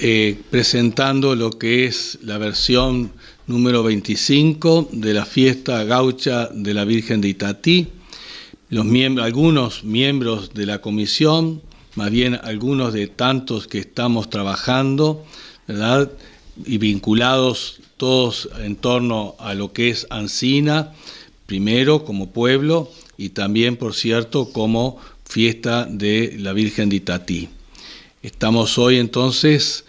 Eh, presentando lo que es la versión número 25 de la fiesta gaucha de la Virgen de Itatí. algunos miembros de la comisión, más bien algunos de tantos que estamos trabajando, ¿verdad? Y vinculados todos en torno a lo que es Ancina, primero como pueblo y también, por cierto, como fiesta de la Virgen de Itatí. Estamos hoy entonces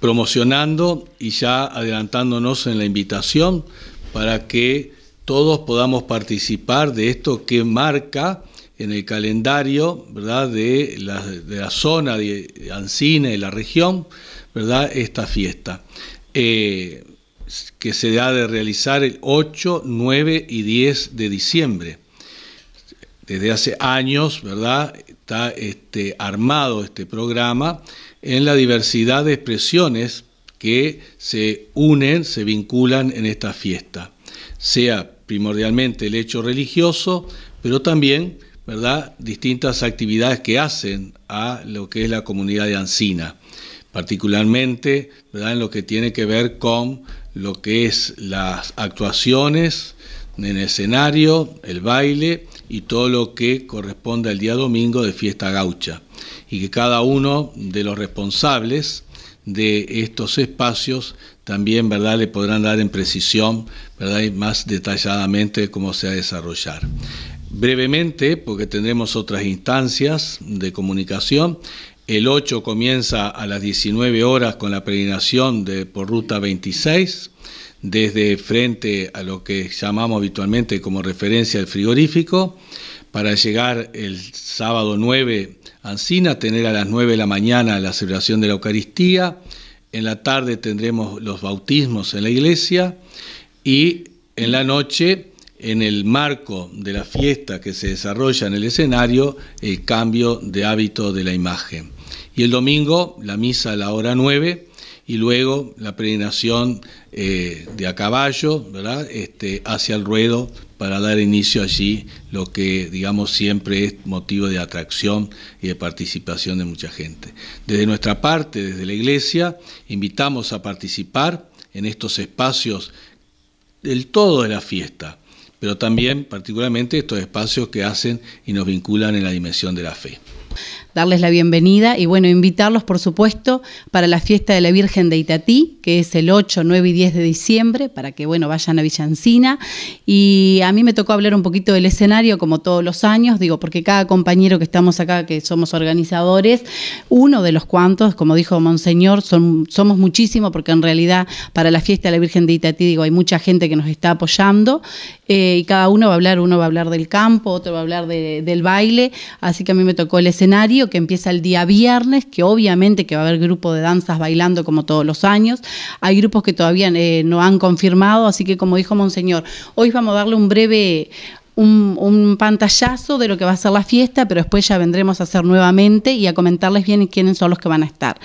promocionando y ya adelantándonos en la invitación para que todos podamos participar de esto que marca en el calendario ¿verdad? De, la, zona de Ancina y la región ¿verdad? esta fiesta. Eh, que se ha de realizar el 8, 9 y 10 de diciembre. Desde hace años, ¿verdad? está este, armado este programa en la diversidad de expresiones que se unen, se vinculan en esta fiesta, sea primordialmente el hecho religioso, pero también ¿verdad? distintas actividades que hacen a lo que es la comunidad de Ancina, particularmente en lo que tiene que ver con lo que es las actuaciones en el escenario, el baile y todo lo que corresponde al día domingo de fiesta gaucha. Y que cada uno de los responsables de estos espacios también ¿verdad? le podrán dar en precisión ¿verdad? y más detalladamente cómo se va a desarrollar. Brevemente, porque tendremos otras instancias de comunicación, el 8 comienza a las 19 horas con la peregrinación de, por ruta 26 desde frente a lo que llamamos habitualmente como referencia el frigorífico, para llegar el sábado 9 a Ancina, tener a las 9 de la mañana la celebración de la Eucaristía, en la tarde tendremos los bautismos en la iglesia y en la noche, en el marco de la fiesta que se desarrolla en el escenario, el cambio de hábito de la imagen. Y el domingo, la misa a la hora 9 y luego la peregrinación eh, de a caballo, ¿verdad? Este, hacia el ruedo para dar inicio allí lo que, digamos, siempre es motivo de atracción y de participación de mucha gente. Desde nuestra parte, desde la Iglesia, invitamos a participar en estos espacios del todo de la fiesta, pero también particularmente estos espacios que hacen y nos vinculan en la dimensión de la fe darles la bienvenida y bueno, invitarlos por supuesto para la fiesta de la Virgen de Itatí, que es el 8, 9 y 10 de diciembre, para que bueno, vayan a Villancina. Y a mí me tocó hablar un poquito del escenario, como todos los años, digo, porque cada compañero que estamos acá, que somos organizadores, uno de los cuantos, como dijo Monseñor, son, somos muchísimos, porque en realidad para la fiesta de la Virgen de Itatí, digo, hay mucha gente que nos está apoyando eh, y cada uno va a hablar, uno va a hablar del campo, otro va a hablar del baile, así que a mí me tocó el escenario que empieza el día viernes, que obviamente que va a haber grupo de danzas bailando como todos los años. Hay grupos que todavía eh, no han confirmado, así que como dijo Monseñor, hoy vamos a darle un breve, un, pantallazo de lo que va a ser la fiesta, pero después ya vendremos a hacer nuevamente y a comentarles bien quiénes son los que van a estar.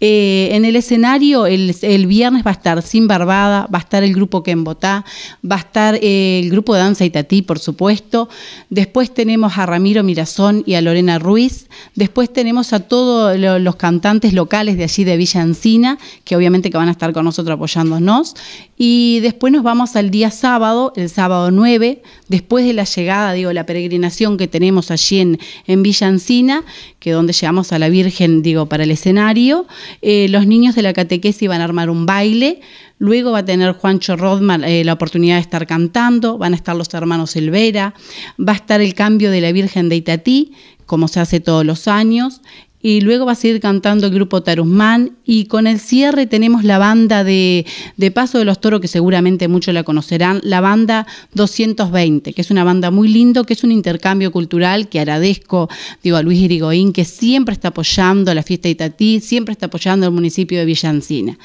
Eh, en el escenario, el, viernes va a estar Sin Barbada, va a estar el grupo que Botá, va a estar eh, el grupo de danza Itatí, por supuesto. Después tenemos a Ramiro Mirazón y a Lorena Ruiz. Después tenemos a todos los cantantes locales de allí de Villa Encina, que obviamente que van a estar con nosotros apoyándonos. Y después nos vamos al día sábado, el sábado 9, después de la llegada, digo, la peregrinación que tenemos allí en, en Villancina, que donde llegamos a la Virgen, digo, para el escenario, eh, los niños de la catequesis van a armar un baile, luego va a tener Juancho Rodman eh, la oportunidad de estar cantando, van a estar los hermanos Elvera, va a estar el cambio de la Virgen de Itatí, como se hace todos los años, y luego va a seguir cantando el grupo Taruzmán. y con el cierre tenemos la banda de, Paso de los Toros, que seguramente muchos la conocerán, la banda 220, que es una banda muy lindo, que es un intercambio cultural que agradezco, digo, a Luis Irigoín, que siempre está apoyando a la fiesta de Itatí, siempre está apoyando al municipio de Villancina.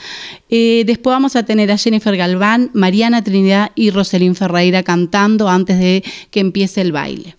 Eh, después vamos a tener a Jennifer Galván, Mariana Trinidad y Roselín Ferreira cantando antes de que empiece el baile.